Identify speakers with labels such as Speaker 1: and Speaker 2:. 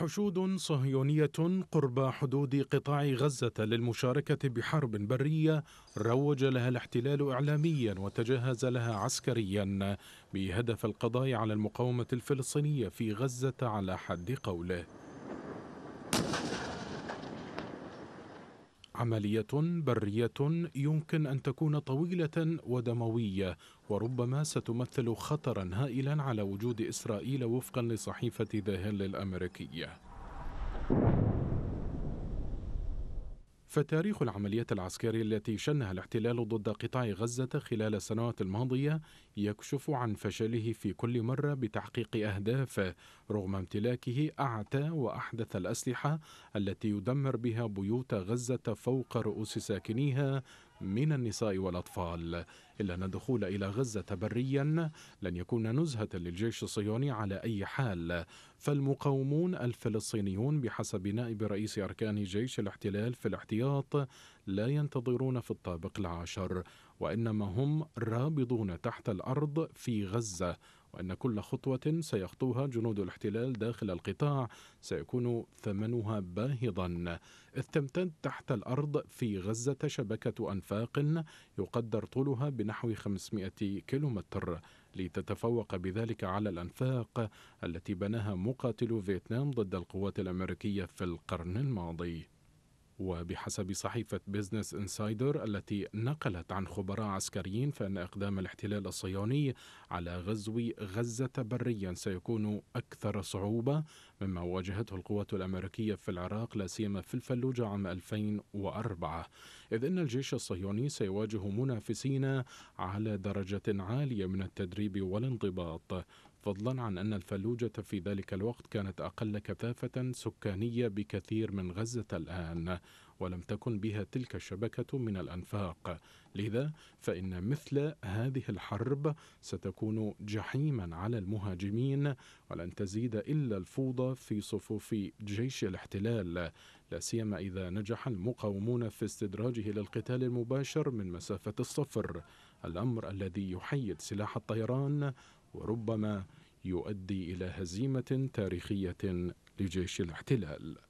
Speaker 1: حشود صهيونية قرب حدود قطاع غزة للمشاركة بحرب برية روج لها الاحتلال إعلاميا وتجهز لها عسكريا بهدف القضاء على المقاومة الفلسطينية في غزة على حد قوله عملية برية يمكن أن تكون طويلة ودموية وربما ستمثل خطرا هائلا على وجود إسرائيل وفقا لصحيفة ذا هيل الأمريكية. فتاريخ العمليات العسكرية التي شنها الاحتلال ضد قطاع غزة خلال السنوات الماضية يكشف عن فشله في كل مرة بتحقيق أهدافه رغم امتلاكه أعتى وأحدث الأسلحة التي يدمر بها بيوت غزة فوق رؤوس ساكنيها من النساء والأطفال إلا أن الدخول إلى غزة بريا لن يكون نزهة للجيش الصهيوني على أي حال فالمقاومون الفلسطينيون بحسب نائب رئيس أركان جيش الاحتلال في الاحتياط لا ينتظرون في الطابق العاشر وإنما هم رابضون تحت الأرض في غزة وأن كل خطوة سيخطوها جنود الاحتلال داخل القطاع سيكون ثمنها باهظا إذ تمتد تحت الأرض في غزة شبكة أنفاق يقدر طولها بنحو 500 كيلومتر لتتفوق بذلك على الأنفاق التي بناها مقاتلو فيتنام ضد القوات الأمريكية في القرن الماضي وبحسب صحيفة بيزنس انسايدر التي نقلت عن خبراء عسكريين فإن إقدام الاحتلال الصهيوني على غزو غزة بريا سيكون أكثر صعوبة مما واجهته القوات الأمريكية في العراق لا سيما في الفلوجة عام 2004 إذ أن الجيش الصهيوني سيواجه منافسين على درجة عالية من التدريب والانضباط فضلا عن أن الفلوجة في ذلك الوقت كانت أقل كثافة سكانية بكثير من غزة الآن ولم تكن بها تلك الشبكة من الأنفاق لذا فإن مثل هذه الحرب ستكون جحيما على المهاجمين ولن تزيد إلا الفوضى في صفوف جيش الاحتلال لا سيما إذا نجح المقاومون في استدراجه للقتال المباشر من مسافة الصفر الأمر الذي يحيد سلاح الطيران وربما يؤدي الى هزيمه تاريخيه لجيش الاحتلال